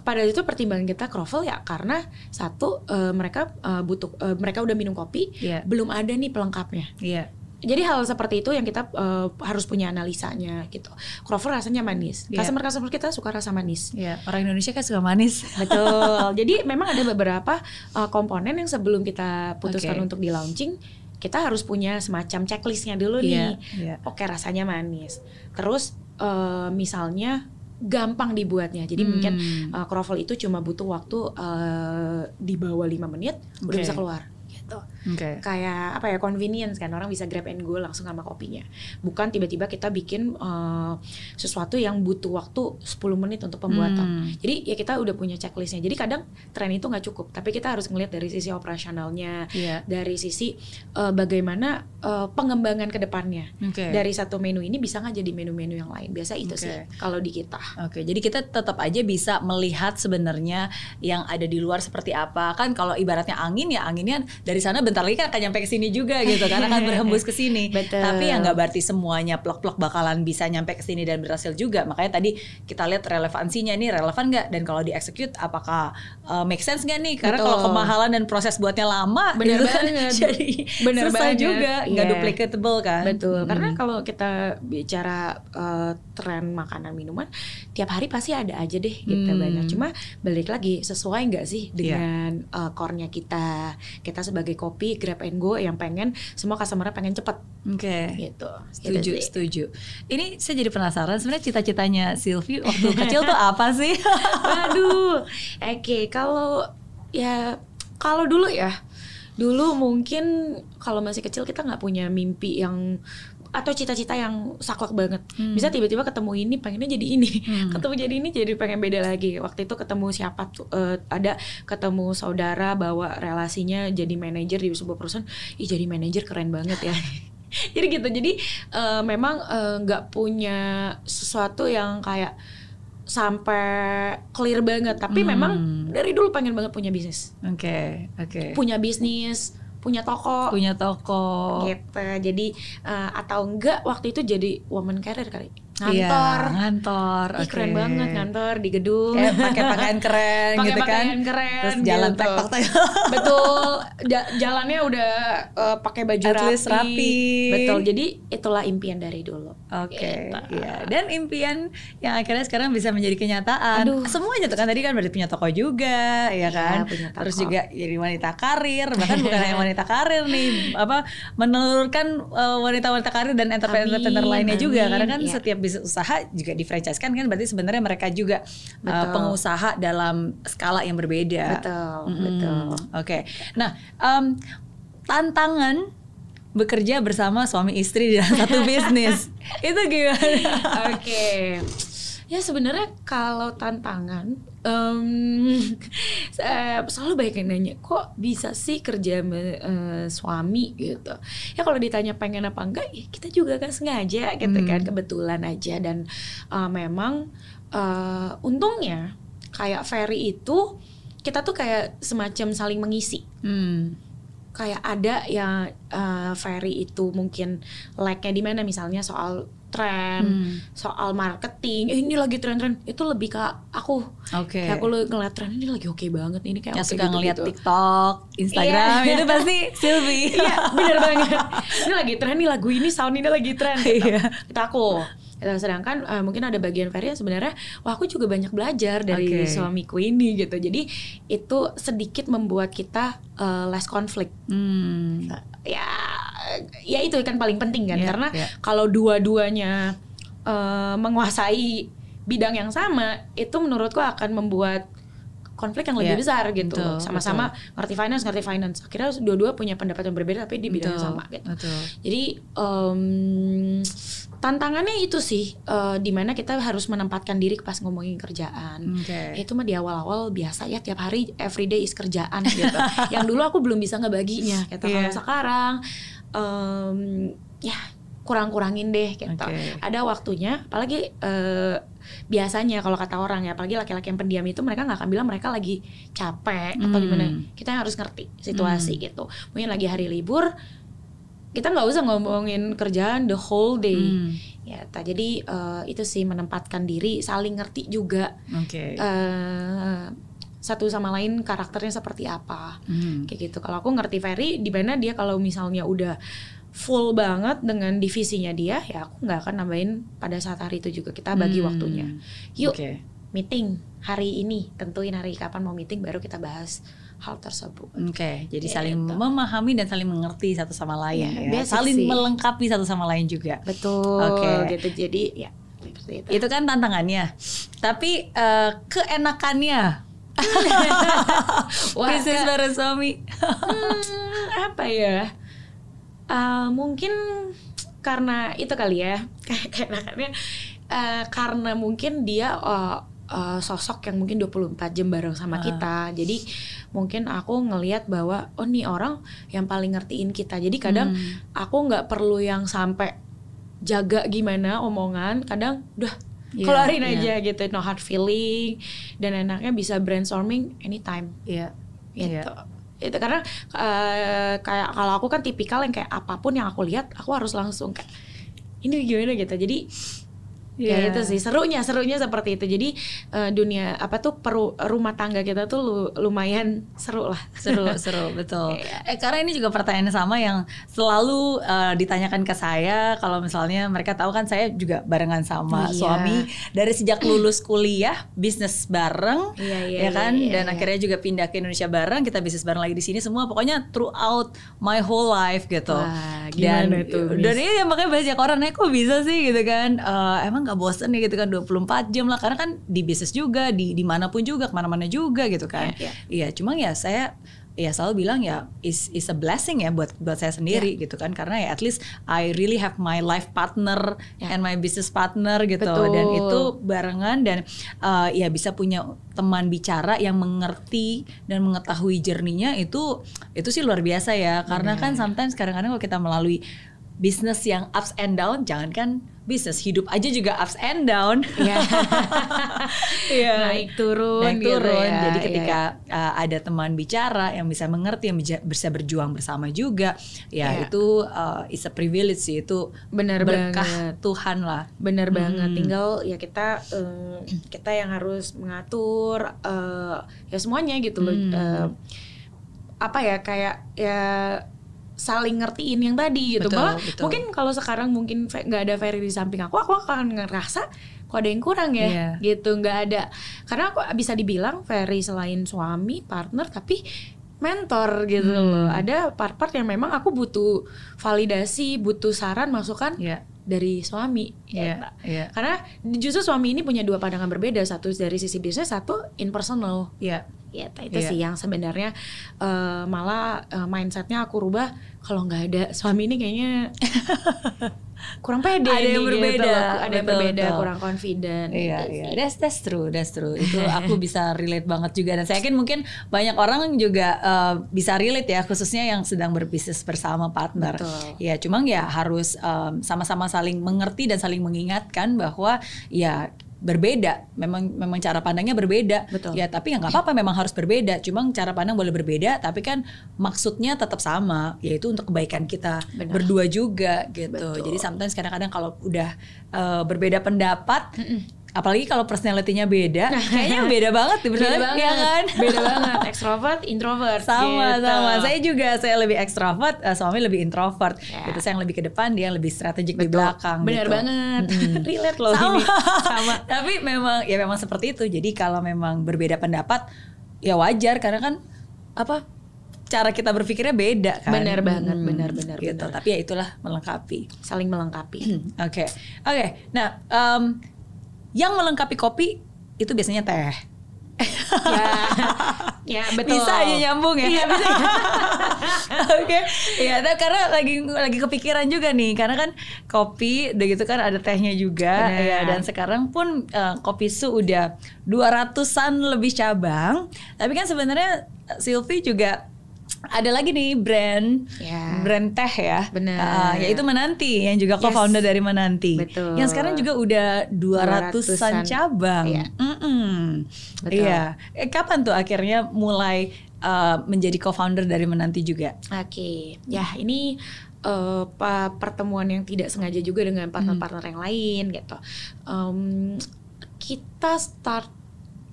Pada itu pertimbangan kita Crovel ya karena satu uh, mereka uh, butuh uh, mereka udah minum kopi, yeah. belum ada nih pelengkapnya. Iya. Yeah. Jadi hal seperti itu yang kita uh, harus punya analisanya gitu. Croffle rasanya manis. Yeah. Customer customer kita suka rasa manis. Yeah. Orang Indonesia kan suka manis. Betul. Jadi memang ada beberapa uh, komponen yang sebelum kita putuskan okay. untuk di launching kita harus punya semacam checklistnya dulu yeah, nih. Yeah. Oke rasanya manis. Terus uh, misalnya gampang dibuatnya. Jadi hmm. mungkin uh, eh, croffle itu cuma butuh waktu uh, di bawah 5 menit okay. udah bisa keluar gitu. okay. kayak apa ya convenience kan orang bisa grab and go langsung sama kopinya bukan tiba-tiba kita bikin uh, sesuatu yang butuh waktu 10 menit untuk pembuatan hmm. jadi ya kita udah punya checklistnya jadi kadang tren itu nggak cukup tapi kita harus ngelihat dari sisi operasionalnya yeah. dari sisi uh, bagaimana uh, pengembangan kedepannya okay. dari satu menu ini bisa nggak jadi menu-menu yang lain biasa itu okay. sih kalau di kita oke okay. jadi kita tetap aja bisa melihat sebenarnya yang ada di luar seperti apa kan kalau ibaratnya angin ya anginnya dari sana bentar lagi kan akan nyampe ke sini juga gitu karena akan berhembus ke sini. Tapi ya nggak berarti semuanya plok-plok bakalan bisa nyampe ke sini dan berhasil juga. Makanya tadi kita lihat relevansinya nih relevan nggak dan kalau di execute apakah uh, make sense nggak nih? Karena kalau kemahalan dan proses buatnya lama bener itu kan jadi bener susah banget. juga nggak yeah. duplicatable kan. Betul. Hmm. Karena kalau kita bicara uh, tren makanan minuman tiap hari pasti ada aja deh gitu hmm. banyak. Cuma balik lagi sesuai nggak sih iya. dengan yeah. uh, core-nya kita. Kita sebagai sebagai kopi grab and go yang pengen semua customer pengen cepet. Oke. Okay. Gitu. Setuju, gitu setuju. Ini saya jadi penasaran sebenarnya cita-citanya Sylvie waktu kecil tuh apa sih? Waduh. Oke, okay, kalau ya kalau dulu ya dulu mungkin kalau masih kecil kita nggak punya mimpi yang atau cita-cita yang saklek banget hmm. bisa tiba-tiba ketemu ini pengennya jadi ini hmm. ketemu jadi ini jadi pengen beda lagi waktu itu ketemu siapa tuh uh, ada ketemu saudara bawa relasinya jadi manajer di sebuah perusahaan ih jadi manajer keren banget ya jadi gitu jadi uh, memang eh, nggak uh, punya sesuatu yang kayak sampai clear banget tapi hmm. memang dari dulu pengen banget punya bisnis oke okay, oke okay. punya bisnis punya toko punya toko gitu jadi uh, atau enggak waktu itu jadi woman carrier kali ngantor iya, ngantor Ih, okay. keren banget ngantor di gedung eh, pakai gitu kan. pakaian keren pake gitu pakaian kan keren terus jalan gitu. tek tek betul jalannya udah uh, pakai baju At rapi. rapi betul jadi itulah impian dari dulu oke okay. Gitu. iya dan impian yang akhirnya sekarang bisa menjadi kenyataan Aduh. semuanya tuh kan tadi kan berarti punya toko juga ya kan ya, terus juga jadi wanita karir bahkan bukan hanya wanita karir nih apa menelurkan eh, wanita-wanita uh, karir dan entrepreneur-entrepreneur lainnya amin. juga karena kan ya. setiap bisnis usaha juga di franchise kan kan berarti sebenarnya mereka juga Uh, pengusaha dalam skala yang berbeda. Betul, mm -hmm. betul. Oke. Okay. Nah, um, tantangan bekerja bersama suami istri dalam satu bisnis. Itu gimana? Oke. Okay Ya sebenarnya kalau tantangan um, selalu banyak yang nanya kok bisa sih kerja sama uh, suami gitu. Ya kalau ditanya pengen apa enggak, ya kita juga kan sengaja gitu kan, hmm. kan kebetulan aja dan uh, memang uh, untungnya kayak Ferry itu kita tuh kayak semacam saling mengisi. Hmm kayak ada yang uh, Ferry itu mungkin lagnya di mana misalnya soal tren hmm. soal marketing eh, ini lagi tren-tren itu lebih ke aku okay. kayak aku ngeliat tren ini lagi oke okay banget ini kayak yang okay suka gitu, ngeliat gitu. TikTok Instagram yeah. itu pasti Sylvie iya bener banget ini lagi tren nih lagu ini sound ini lagi tren gitu. yeah. itu aku nah, sedangkan uh, mungkin ada bagian Ferry yang sebenarnya wah aku juga banyak belajar dari okay. suamiku ini gitu jadi itu sedikit membuat kita uh, less conflict. hmm. ya ya itu kan paling penting kan yeah, karena yeah. kalau dua-duanya uh, menguasai bidang yang sama itu menurutku akan membuat konflik yang lebih yeah. besar gitu. Sama-sama ngerti finance, ngerti finance. Akhirnya dua-dua punya pendapat yang berbeda tapi di bidang yang sama gitu. Betul. Jadi um, tantangannya itu sih uh, eh, dimana kita harus menempatkan diri pas ngomongin kerjaan okay. itu mah di awal-awal biasa ya tiap hari everyday is kerjaan gitu yang dulu aku belum bisa ngebaginya gitu yeah. kalau sekarang um, ya kurang-kurangin deh gitu. Okay. Ada waktunya, apalagi uh, biasanya kalau kata orang ya, apalagi laki-laki yang pendiam itu mereka nggak akan bilang mereka lagi capek hmm. atau gimana. Kita harus ngerti situasi hmm. gitu. Mungkin lagi hari libur, kita nggak usah ngomongin kerjaan the whole day. Hmm. Ya, ta, jadi uh, itu sih menempatkan diri, saling ngerti juga. Okay. Uh, eh, satu sama lain karakternya seperti apa, hmm. kayak gitu. Kalau aku ngerti Ferry, di mana dia kalau misalnya udah full banget dengan divisinya dia ya aku nggak akan nambahin pada saat hari itu juga kita bagi hmm. waktunya yuk okay. meeting hari ini tentuin hari kapan mau meeting baru kita bahas hal tersebut oke okay. jadi ya, saling itu. memahami dan saling mengerti satu sama lain iya, ya, ya. saling sih. melengkapi satu sama lain juga betul oke okay. gitu jadi ya itu itu kan tantangannya tapi uh, keenakannya Wah, bisnis bareng suami hmm, apa ya uh, mungkin karena itu kali ya kayak uh, karena mungkin dia uh, uh, sosok yang mungkin 24 jam bareng sama uh. kita. Jadi mungkin aku ngelihat bahwa oh nih orang yang paling ngertiin kita. Jadi kadang hmm. aku nggak perlu yang sampai jaga gimana omongan. Kadang udah yeah, keluarin yeah. aja gitu, no hard feeling dan enaknya bisa brainstorming anytime. Iya. Yeah. Gitu. Yeah itu karena uh, kayak kalau aku kan tipikal yang kayak apapun yang aku lihat aku harus langsung kayak ini gimana gitu jadi Yeah. Ya itu sih serunya, serunya seperti itu. Jadi uh, dunia apa tuh peru, rumah tangga kita tuh lu, lumayan seru lah. Seru, seru betul. Yeah. Eh karena ini juga pertanyaan sama yang selalu uh, ditanyakan ke saya kalau misalnya mereka tahu kan saya juga barengan sama yeah. Oh, iya. suami dari sejak lulus kuliah bisnis bareng yeah, yeah, ya iya, kan yeah, yeah, dan yeah. akhirnya juga pindah ke Indonesia bareng, kita bisnis bareng lagi di sini semua pokoknya throughout my whole life gitu. Wah, dan itu? Dan ini iya, makanya banyak orang, nanya eh, kok bisa sih?" gitu kan. Uh, emang emang nggak bosen ya gitu kan 24 jam lah karena kan di bisnis juga di dimanapun juga kemana-mana juga gitu kan iya yeah, yeah. cuma ya saya ya selalu bilang ya is is a blessing ya buat buat saya sendiri yeah. gitu kan karena ya at least I really have my life partner yeah. and my business partner gitu Betul. dan itu barengan dan uh, ya bisa punya teman bicara yang mengerti dan mengetahui jerninya itu itu sih luar biasa ya karena yeah. kan sometimes kadang-kadang kalau kita melalui bisnis yang ups and down, jangankan bisnis hidup aja juga ups and down. Yeah. yeah. Naik turun, naik gitu turun. Ya. Jadi iya, ketika yeah. Iya. uh, ada teman bicara yang bisa mengerti, yang bisa berjuang bersama juga, ya yeah. itu uh, is a privilege sih itu benar berkah banget. Tuhan lah. Benar hmm. banget. Tinggal ya kita um, kita yang harus mengatur uh, ya semuanya gitu loh. Hmm. Uh, apa ya kayak ya saling ngertiin yang tadi gitu betul, malah betul. mungkin kalau sekarang mungkin nggak ada Ferry di samping aku aku akan ngerasa kok ada yang kurang ya yeah. gitu nggak ada karena aku bisa dibilang Ferry selain suami partner tapi mentor gitu hmm. loh. Ada part-part yang memang aku butuh validasi, butuh saran, masukan yeah. dari suami yeah, gitu. iya. karena justru suami ini punya dua pandangan berbeda satu dari sisi bisnis satu in personal. yeah. ya iya, itu yeah. sih yang sebenarnya uh, malah uh, mindsetnya aku rubah kalau nggak ada suami ini kayaknya kurang pede ada yang gitu, berbeda gitu ada ada betul, berbeda betul. kurang confident iya gitu iya that's that's true that's true itu aku bisa relate banget juga dan saya yakin mungkin banyak orang juga uh, bisa relate ya khususnya yang sedang berbisnis bersama partner betul. ya cuma ya harus sama sama-sama saling mengerti dan saling saling mengingatkan bahwa ya berbeda memang memang cara pandangnya berbeda Betul. ya tapi ya nggak apa-apa memang harus berbeda cuma cara pandang boleh berbeda tapi kan maksudnya tetap sama yaitu untuk kebaikan kita Benar. berdua juga gitu Betul. jadi sometimes kadang-kadang kalau udah uh, berbeda pendapat mm -mm apalagi kalau personalitinya beda nah. kayaknya beda banget tuh, beda banget, ya kan beda banget extrovert introvert sama gitu. sama saya juga saya lebih extrovert uh, suami lebih introvert ya. gitu saya yang lebih ke depan dia yang lebih strategik di belakang benar gitu. banget mm. relate loh sama. ini sama tapi memang ya memang seperti itu jadi kalau memang berbeda pendapat ya wajar karena kan apa cara kita berpikirnya beda kan. Benar banget, hmm. benar benar gitu. Benar. Tapi ya itulah melengkapi, saling melengkapi. Oke. Oke. Okay. okay. Nah, um, yang melengkapi kopi itu biasanya teh. ya, ya betul. Bisa aja nyambung ya. Iya bisa. Oke. okay. Ya, nah, karena lagi lagi kepikiran juga nih, karena kan kopi udah gitu kan ada tehnya juga Bener. ya dan sekarang pun uh, kopi su udah 200-an lebih cabang. Tapi kan sebenarnya eh, Silvi juga ada lagi nih brand yeah. brand teh ya uh, yaitu menanti yang juga co-founder dari menanti Betul. yang sekarang juga udah 200-an cabang iya yeah. mm -mm. Betul. Yeah. Iya. kapan tuh akhirnya mulai uh, menjadi co-founder dari menanti juga oke okay. ya ini uh, pertemuan yang tidak sengaja juga dengan hmm. partner-partner yang lain gitu um, kita start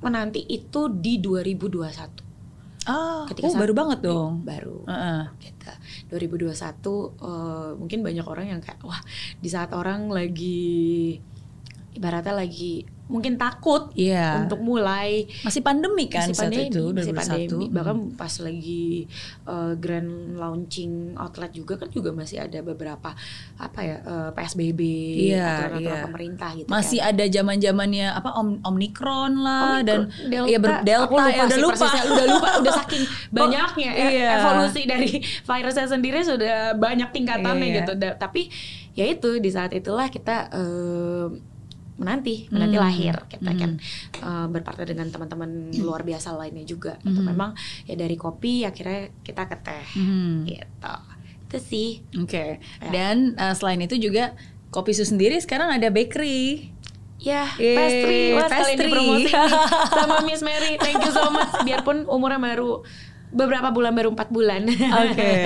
menanti itu di 2021 Oh, ketika oh, baru banget iya, dong. Baru. Uh-uh. Kita 2021 uh, eh, mungkin banyak orang yang kayak wah di saat orang lagi ibaratnya lagi mungkin takut yeah. untuk mulai masih pandemi kan masih pandemi, saat itu masih pandemi hmm. bahkan pas lagi uh, grand launching outlet juga kan juga masih ada beberapa apa ya uh, eh, PSBB yeah, aturan-aturan yeah. pemerintah gitu masih kan. ada zaman-zamannya apa om omikron lah Omicron, dan delta, ya ber delta aku lupa ya udah lupa persisnya, udah lupa udah saking banyaknya oh, iya. evolusi dari virusnya sendiri sudah banyak tingkatannya yeah, gitu da tapi ya itu di saat itulah kita uh, menanti menanti hmm. lahir kita hmm. kan uh, berpartner dengan teman-teman hmm. luar biasa lainnya juga gitu. hmm. memang ya dari kopi akhirnya kita ke teh hmm. gitu itu sih oke okay. ya. dan uh, selain itu juga kopi susu sendiri sekarang ada bakery Ya, pastry, pastry. sekali sama Miss Mary. Thank you so much. Biarpun umurnya baru beberapa bulan baru empat bulan. Oke. Okay.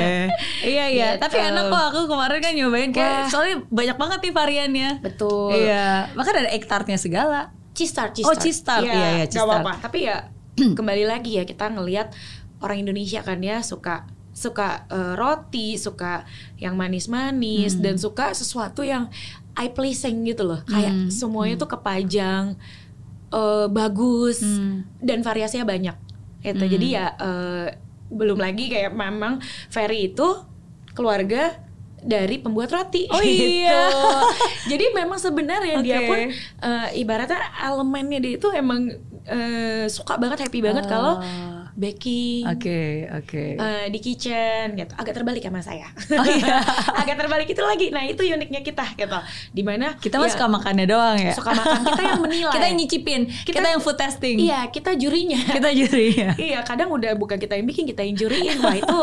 iya iya. Gitu. Tapi enak kok aku kemarin kan nyobain kayak Wah. soalnya banyak banget nih variannya. Betul. Iya. Bahkan ada egg segala. Cheese tart, Oh cheese tart. Iya iya, iya apa-apa. Tapi ya kembali lagi ya kita ngelihat orang Indonesia kan ya suka suka uh, roti, suka yang manis-manis hmm. dan suka sesuatu yang eye pleasing gitu loh. Kayak hmm. semuanya hmm. tuh kepajang uh, bagus hmm. dan variasinya banyak itu hmm. jadi ya uh, belum lagi kayak memang Ferry itu keluarga dari pembuat roti. Oh gitu. iya. Jadi memang sebenarnya okay. dia pun uh, ibaratnya elemennya dia itu emang uh, suka banget happy banget uh. kalau baking, oke okay, oke, okay. uh, eh, di kitchen gitu. Agak terbalik sama ya, saya. Oh, iya. Agak terbalik itu lagi. Nah itu uniknya kita gitu. Di mana kita ya, mah suka makannya doang ya. Suka makan. Kita yang menilai. kita yang nyicipin. Kita, kita yang food testing. Iya kita jurinya. Kita jurinya. iya kadang udah bukan kita yang bikin kita yang juriin. Wah itu.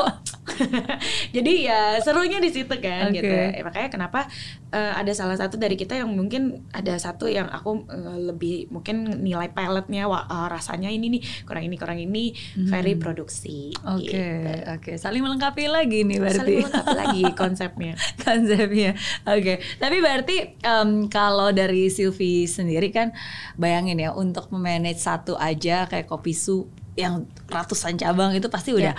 Jadi ya serunya di situ kan okay. gitu. Ya, makanya kenapa uh, ada salah satu dari kita yang mungkin ada satu yang aku uh, lebih mungkin nilai paletnya wah, uh, rasanya ini nih kurang ini kurang ini Ferry hmm. Produksi. Oke, okay, gitu. oke. Okay. Saling melengkapi lagi nih berarti. Saling melengkapi lagi konsepnya. konsepnya. Oke. Okay. Tapi berarti um, kalau dari Silvi sendiri kan bayangin ya untuk memanage satu aja kayak kopi su yang ratusan cabang itu pasti udah yeah.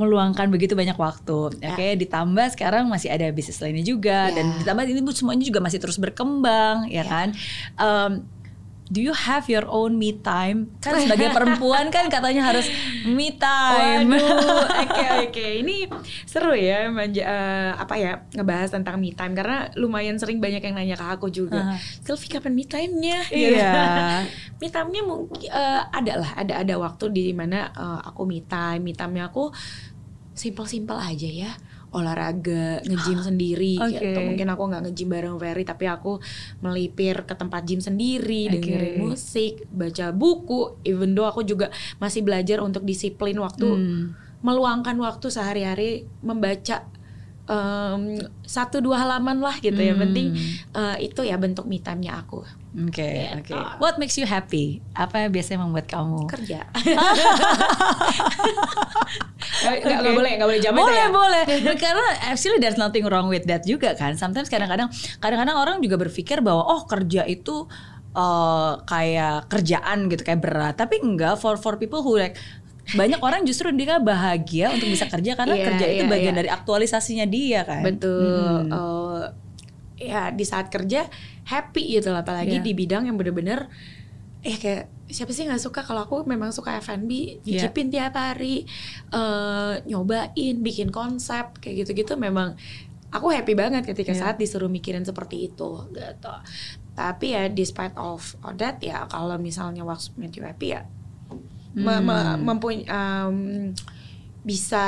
meluangkan begitu banyak waktu. Ya. Oke, okay? ditambah sekarang masih ada bisnis lainnya juga yeah. dan ya. ditambah ini semuanya juga masih terus berkembang, ya yeah. kan? Um, do you have your own me time? Kan sebagai perempuan kan katanya harus me time. Oke oke okay, oke. Okay. Ini seru ya manja, uh, apa ya ngebahas tentang me time karena lumayan sering banyak yang nanya ke aku juga. Uh. Sylvie kapan me time-nya? Iya. me time-nya mungkin uh, eh, ada lah, ada ada waktu di mana uh, aku me time, me time-nya aku simple simple aja ya olahraga ngejim sendiri ya, okay. gitu mungkin aku nggak ngejim bareng Ferry tapi aku melipir ke tempat gym sendiri okay. dengerin musik baca buku even though aku juga masih belajar untuk disiplin waktu hmm. meluangkan waktu sehari-hari membaca um, satu dua halaman lah gitu hmm. yang penting uh, itu ya bentuk me time-nya aku Oke, okay, iya, oke. Okay. What makes you happy? Apa yang biasanya membuat kamu kerja? gak, okay. gak boleh, gak boleh jamin boleh, ya. Boleh, boleh. Nah, karena actually there's nothing wrong with that juga kan. Sometimes kadang-kadang, kadang-kadang orang juga berpikir bahwa oh kerja itu uh, kayak kerjaan gitu, kayak berat. Tapi enggak. For for people who like banyak orang justru dia bahagia untuk bisa kerja karena yeah, kerja itu yeah, bagian yeah. dari aktualisasinya dia kan. Betul. Hmm. Uh, ya di saat kerja happy gitu lah apalagi yeah. di bidang yang bener-bener eh kayak siapa sih nggak suka kalau aku memang suka F&B iya. nyicipin yeah. tiap hari uh, nyobain bikin konsep kayak gitu-gitu memang aku happy banget ketika yeah. saat disuruh mikirin seperti itu gitu tapi ya despite of all that ya kalau misalnya waktu menjadi happy ya hmm. me mempunyai um, bisa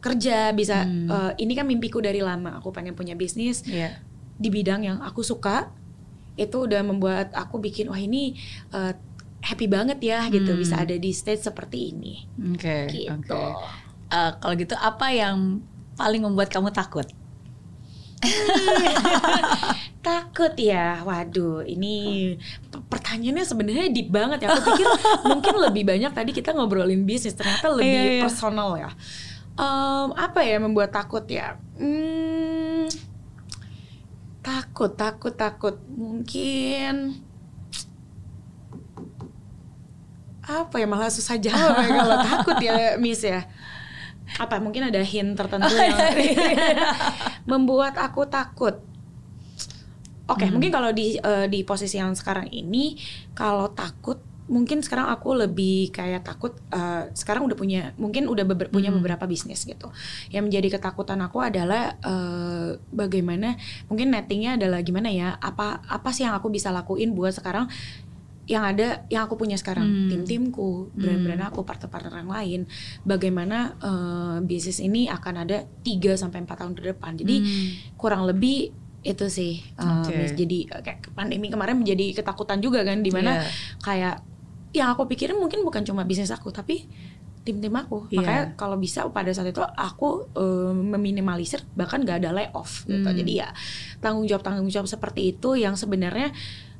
kerja bisa hmm. uh, ini kan mimpiku dari lama aku pengen punya bisnis yeah di bidang yang aku suka itu udah membuat aku bikin wah ini uh, happy banget ya gitu. hmm. gitu bisa ada di stage seperti ini. Oke. Okay, gitu. Okay. Uh, eh, kalau gitu apa yang paling membuat kamu takut? takut ya, waduh, ini pertanyaannya sebenarnya deep banget ya. Aku pikir mungkin lebih banyak tadi kita ngobrolin bisnis, ternyata lebih yeah, iya. personal ya. Um, apa ya membuat takut ya? Hmm, takut takut takut mungkin apa ya malah susah jawab ya, kalau takut ya miss ya apa mungkin ada hint tertentu oh, iya, yang iya, iya. membuat aku takut oke okay, hmm. mungkin kalau di uh, di posisi yang sekarang ini kalau takut mungkin sekarang aku lebih kayak takut uh, sekarang udah punya mungkin udah beber, punya hmm. beberapa bisnis gitu yang menjadi ketakutan aku adalah uh, bagaimana mungkin nettingnya adalah gimana ya apa apa sih yang aku bisa lakuin buat sekarang yang ada yang aku punya sekarang hmm. tim timku brand-brand hmm. aku partner-partner yang lain bagaimana uh, bisnis ini akan ada 3 sampai empat tahun ke depan jadi hmm. kurang lebih itu sih um, okay. jadi kayak pandemi kemarin menjadi ketakutan juga kan dimana yeah. kayak yang aku pikirin mungkin bukan cuma bisnis aku tapi tim-tim aku yeah. makanya kalau bisa pada saat itu aku uh, meminimalisir bahkan gak ada layoff gitu mm. jadi ya tanggung jawab tanggung jawab seperti itu yang sebenarnya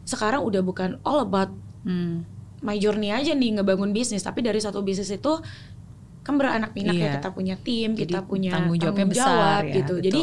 sekarang udah bukan all about mm. my journey aja nih ngebangun bisnis tapi dari satu bisnis itu kan beranak pinak yeah. ya kita punya tim jadi, kita punya tanggung jawabnya tanggung jawab besar, ya, gitu jadi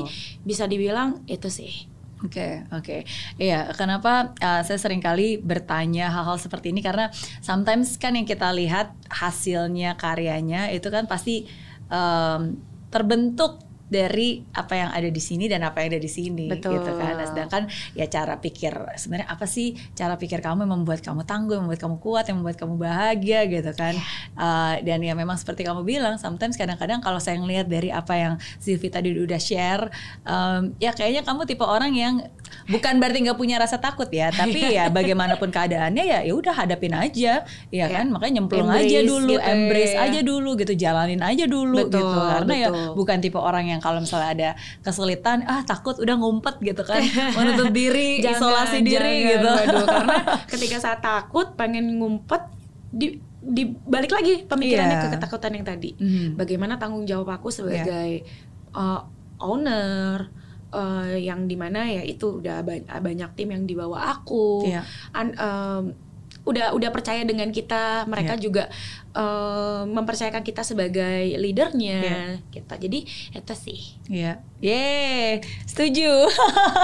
bisa dibilang itu sih Oke, okay, oke. Okay. Iya, kenapa uh, saya kali bertanya hal-hal seperti ini karena sometimes kan yang kita lihat hasilnya karyanya itu kan pasti um, terbentuk dari apa yang ada di sini dan apa yang ada di sini Betul. gitu kan. Nah, sedangkan ya cara pikir sebenarnya apa sih cara pikir kamu yang membuat kamu tangguh, yang membuat kamu kuat, yang membuat kamu bahagia gitu kan. Yeah. Iya. Uh, dan ya memang seperti kamu bilang sometimes kadang-kadang kalau saya ngelihat dari apa yang Sylvie tadi udah share um, ya kayaknya kamu tipe orang yang bukan berarti nggak punya rasa takut ya tapi iya. ya bagaimanapun keadaannya ya ya udah hadapin aja iya ya kan ya. makanya nyemplung aja dulu gitu, ya. embrace ya. aja dulu gitu jalanin aja dulu betul, gitu karena ya betul. ya bukan tipe orang yang kalau misalnya ada kesulitan ah takut udah ngumpet gitu kan menutup diri jangan, isolasi diri jangan, gitu waduh, karena ketika saya takut pengen ngumpet di balik lagi pemikirannya yeah. ke ketakutan yang tadi mm. bagaimana tanggung jawab aku iya. sebagai yeah. uh, owner uh, yang mana ya itu udah ba banyak tim yang dibawa aku, yeah. An, um, udah udah percaya dengan kita, mereka yeah. juga Eh, mempercayakan kita sebagai leadernya yeah. gitu. Jadi itu sih. ya Yeah. yeah setuju.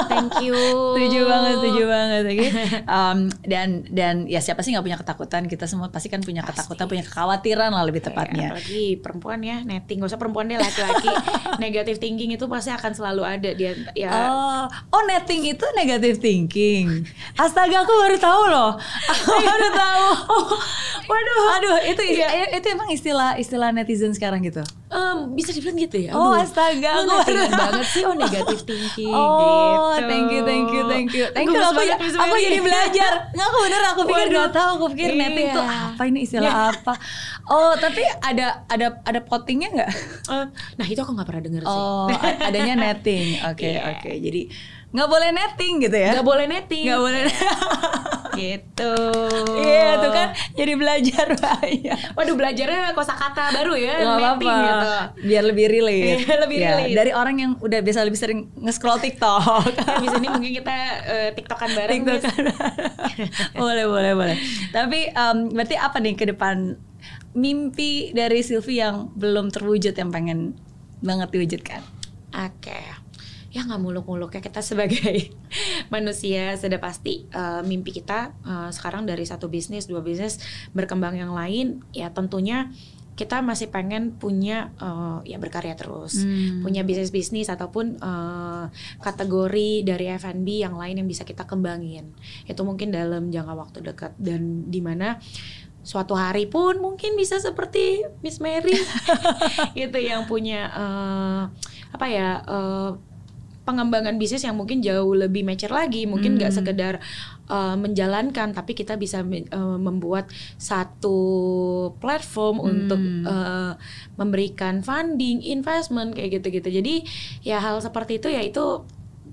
Thank you. setuju banget, setuju banget. Okay. Um, dan dan ya siapa sih nggak punya ketakutan? Kita semua pasti kan punya pasti. ketakutan, punya kekhawatiran lah lebih iya, tepatnya. yeah, apalagi perempuan ya, netting. Gak usah perempuan deh laki-laki. negative thinking itu pasti akan selalu ada dia ya. Oh, oh netting itu negative thinking. Astaga, aku baru tahu loh. Aku baru tahu. waduh. Aduh, itu Iya. Iya, iya. itu emang istilah istilah netizen sekarang gitu um, bisa dibilang gitu ya oh astaga lu negatif banget sih oh negatif thinking oh gitu. thank you thank you thank you thank you aku, ya, aku jadi belajar nggak aku bener aku pikir dua tahu aku pikir iya. netting tuh apa ini istilah yeah. apa oh tapi ada ada ada pottingnya nggak uh, nah itu aku nggak pernah dengar sih oh adanya netting oke okay, iya. yeah. oke okay. jadi nggak boleh netting gitu ya nggak boleh netting nggak boleh gitu iya yeah, tuh kan jadi belajar banyak waduh belajarnya kosakata baru ya gak netting apa. gitu biar lebih relate yeah, lebih yeah. relate dari orang yang udah biasa lebih sering nge-scroll TikTok ya, mungkin kita uh, TikTokan bareng TikTokan boleh boleh boleh tapi um, berarti apa nih ke depan mimpi dari Sylvie yang belum terwujud yang pengen banget diwujudkan? Oke. Okay ya nggak muluk-muluk ya kita sebagai manusia sudah pasti uh, mimpi kita uh, sekarang dari satu bisnis dua bisnis berkembang yang lain ya tentunya kita masih pengen punya uh, ya berkarya terus hmm. punya bisnis bisnis ataupun uh, kategori dari F&B yang lain yang bisa kita kembangin itu mungkin dalam jangka waktu dekat dan di mana suatu hari pun mungkin bisa seperti Miss Mary gitu yang punya uh, apa ya uh, pengembangan bisnis yang mungkin jauh lebih mature lagi mungkin nggak hmm. sekedar uh, menjalankan tapi kita bisa uh, membuat satu platform hmm. untuk uh, memberikan funding investment kayak gitu-gitu jadi ya hal seperti itu ya itu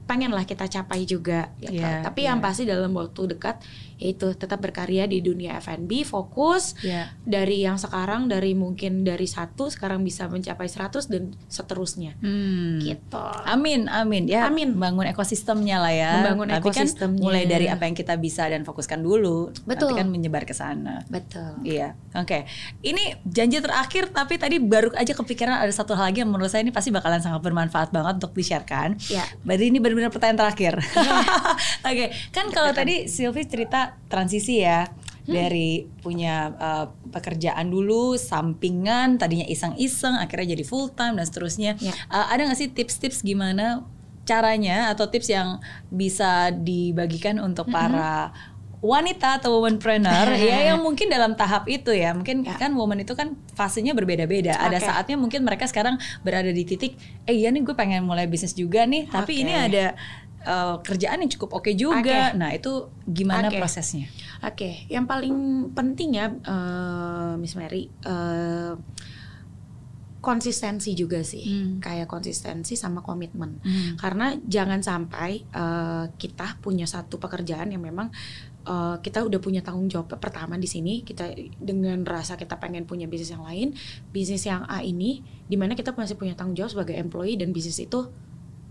pengen lah kita capai juga gitu. yeah, tapi yeah. yang pasti dalam waktu dekat itu tetap berkarya di dunia F&B fokus yeah. dari yang sekarang dari mungkin dari satu sekarang bisa mencapai seratus dan seterusnya hmm. gitu amin amin ya amin bangun ekosistemnya lah ya bangun tapi kan mulai dari apa yang kita bisa dan fokuskan dulu betul nanti kan menyebar ke sana betul iya oke okay. ini janji terakhir tapi tadi baru aja kepikiran ada satu hal lagi yang menurut saya ini pasti bakalan sangat bermanfaat banget untuk di share kan yeah. berarti ini benar-benar pertanyaan terakhir iya. oke okay. kan iya, kalau tadi Sylvie cerita transisi ya hmm. dari punya uh, pekerjaan dulu sampingan tadinya iseng-iseng akhirnya jadi full time dan seterusnya yeah. Ya. uh, ada nggak sih tips-tips gimana caranya atau tips yang bisa dibagikan untuk -hmm. para wanita atau womanpreneur ya yang mungkin dalam tahap itu ya mungkin ya. kan woman itu kan fasenya berbeda-beda okay. ada saatnya mungkin mereka sekarang berada di titik eh iya nih gue pengen mulai bisnis juga nih tapi ini ada uh, kerjaan yang cukup oke okay juga. Okay. Nah itu gimana okay. prosesnya? Oke, okay. yang paling penting ya, uh, Miss Mary. Uh, konsistensi juga sih hmm. kayak konsistensi sama komitmen hmm. karena jangan sampai uh, kita punya satu pekerjaan yang memang uh, kita udah punya tanggung jawab pertama di sini kita dengan rasa kita pengen punya bisnis yang lain bisnis yang A ini dimana kita masih punya tanggung jawab sebagai employee dan bisnis itu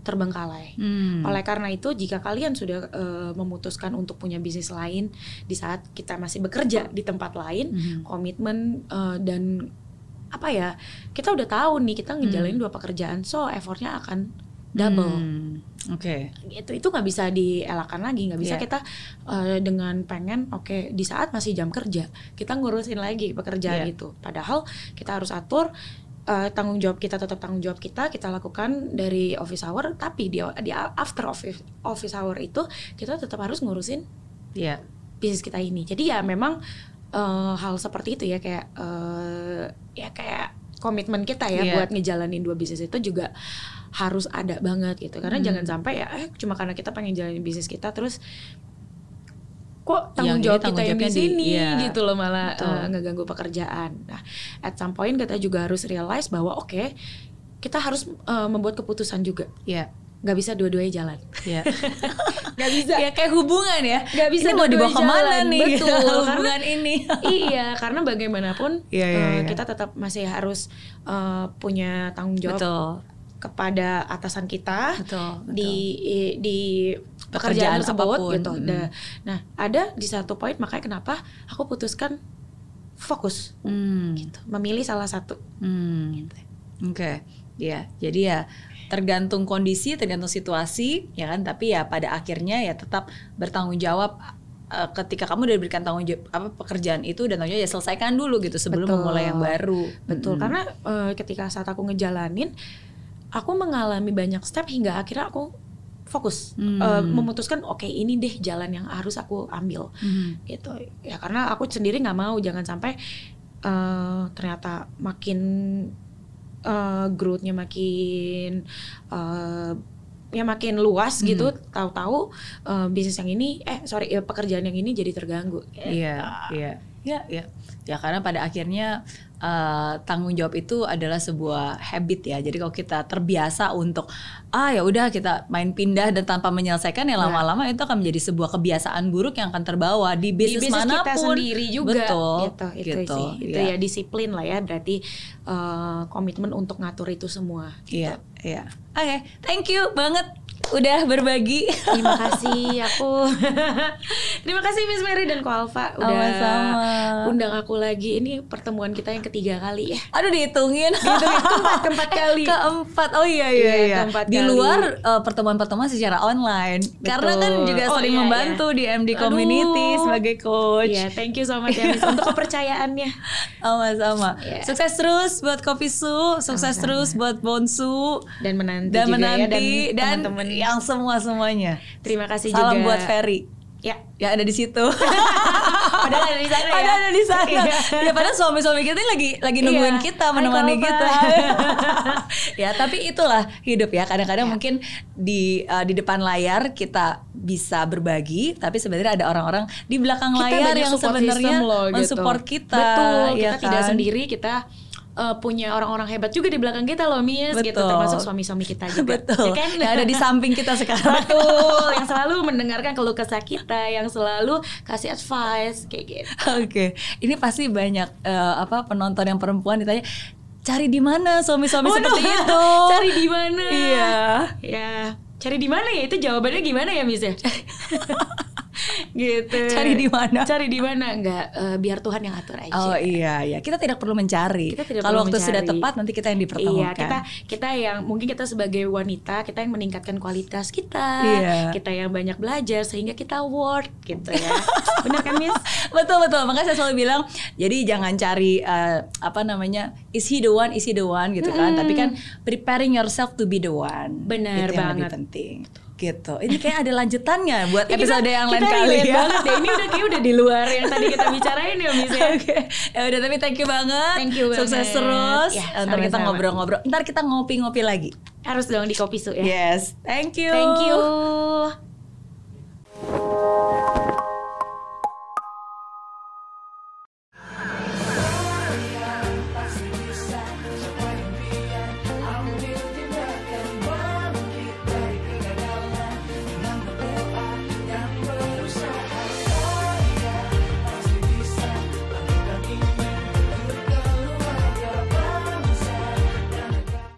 terbengkalai. Hmm. Oleh karena itu, jika kalian sudah uh, memutuskan untuk punya bisnis lain di saat kita masih bekerja di tempat lain, hmm. komitmen uh, dan apa ya, kita udah tahu nih kita ngejalanin hmm. dua pekerjaan, so effortnya akan double. Hmm. Oke. Okay. Itu itu nggak bisa dielakkan lagi, nggak bisa yeah. kita uh, dengan pengen oke okay, di saat masih jam kerja kita ngurusin lagi pekerjaan yeah. itu. Padahal kita harus atur uh, tanggung jawab kita tetap tanggung jawab kita kita lakukan dari office hour tapi di di after office office hour itu kita tetap harus ngurusin yeah. bisnis kita ini jadi ya memang uh, hal seperti itu ya kayak uh, ya kayak komitmen kita ya yeah. buat ngejalanin dua bisnis itu juga harus ada banget gitu karena hmm. jangan sampai ya eh, cuma karena kita pengen jalanin bisnis kita terus kok tanggung jawab tanggung kita yang di sini iya. gitu loh malah Betul. uh, ngeganggu pekerjaan. Nah, at some point kita juga harus realize bahwa oke, okay, kita harus uh, membuat keputusan juga. Iya. Yeah. Gak bisa dua-duanya jalan. Iya. gak bisa. Ya kayak hubungan ya. Gak bisa ini mau dibawa kemana nih? Betul. hubungan karena, ini. iya, karena bagaimanapun yeah, iya, iya, yeah, uh, kita tetap masih harus uh, punya tanggung jawab Betul kepada atasan kita betul, betul. di di pekerjaan, pekerjaan tersebut apapun. gitu. Hmm. Nah, ada di satu poin makanya kenapa aku putuskan fokus mm. gitu, memilih salah satu. Mm. Gitu. Oke. Okay. Ya, jadi ya tergantung kondisi, tergantung situasi, ya kan. Tapi ya pada akhirnya ya tetap bertanggung jawab e, ketika kamu udah diberikan tanggung jawab apa pekerjaan itu dan tanggung jawab ya selesaikan dulu gitu sebelum Betul. memulai yang baru. Betul. Hmm. Karena uh, ketika saat aku ngejalanin aku mengalami banyak step hingga akhirnya aku fokus hmm. uh, memutuskan oke okay, ini deh jalan yang harus aku ambil hmm. gitu ya karena aku sendiri nggak mau jangan sampai uh, ternyata makin uh, growthnya makin uh, ya makin luas hmm. gitu tahu-tahu uh, bisnis yang ini eh sorry ya pekerjaan yang ini jadi terganggu iya gitu. yeah, yeah. Ya, ya, ya karena pada akhirnya uh, tanggung jawab itu adalah sebuah habit ya. Jadi kalau kita terbiasa untuk ah ya udah kita main pindah dan tanpa menyelesaikan ya, ya. lama-lama itu akan menjadi sebuah kebiasaan buruk yang akan terbawa di bisnis, di bisnis manapun. kita sendiri juga. Betul, gitu, itu gitu, sih. Itu ya. ya disiplin lah ya. Berarti uh, komitmen untuk ngatur itu semua. Iya, gitu. iya. iya. Oke, okay, thank you banget udah berbagi. Terima kasih aku. Terima kasih Miss Mary dan Ko udah oh, -sama. undang aku lagi. Ini pertemuan kita yang ketiga kali ya. Aduh dihitungin. Dihitungin keempat, kali. Keempat. Oh iya iya iya. iya. Di luar eh, pertemuan-pertemuan uh, pertemuan -pertemuan secara online. Betul. Karena kan juga oh, sering iya, iya, membantu iya. di MD Aduh. Community sebagai coach. Iya, thank you so much ya Miss untuk kepercayaannya. Sama-sama. Yeah. Sukses terus buat Kopi Su, sukses Sama terus buat Bonsu dan menanti dan juga menanti ya dan, teman-teman Hmm. yang semua semuanya. Terima kasih Salam juga. Salam buat Ferry. Ya, ya ada di situ. padahal ada di sana ya. Padahal ada di sana. Iya. ya padahal suami-suami kita lagi lagi iya. nungguin iya. kita, menemani kita. ya, tapi itulah hidup ya. Kadang-kadang ya. mungkin di uh, di depan layar kita bisa berbagi, tapi sebenarnya ada orang-orang di belakang kita layar yang sebenarnya gitu. mensupport gitu. kita. Betul, ya kita kan? tidak sendiri, kita uh, punya orang-orang hebat juga di belakang kita loh Miss gitu termasuk suami-suami kita juga ya Betul. ya kan yang ada di samping kita sekarang Betul yang selalu mendengarkan keluh kesah kita yang selalu kasih advice kayak gitu Oke okay. ini pasti banyak uh, apa penonton yang perempuan ditanya cari di mana suami-suami oh, seperti no. itu cari di mana Iya ya cari di mana ya itu jawabannya gimana ya Miss ya? gitu cari di mana cari di mana nggak uh, biar Tuhan yang atur aja oh iya ya, kita tidak perlu mencari kita tidak kalau waktu sudah tepat nanti kita yang iya, dipertemukan iya kita kita yang mungkin kita sebagai wanita kita yang meningkatkan kualitas kita iya. kita yang banyak belajar sehingga kita worth gitu ya benar kan Miss betul betul makanya saya selalu bilang jadi jangan cari uh, apa namanya is he the one is he the one gitu kan mm tapi kan preparing yourself to be the one benar itu yang lebih penting gitu. Ini kayak ada lanjutannya buat episode yang lain kita kali ya. banget deh. Ya. Ini udah kayak udah di luar yang tadi kita bicarain ya Miss. Ya. Oke. Okay. Ya udah tapi thank you banget. Thank you banget. Sukses terus. Ya, Ntar kita ngobrol-ngobrol. Ntar kita ngopi-ngopi lagi. Harus dong di kopi su ya. Yes. Thank you. Thank you.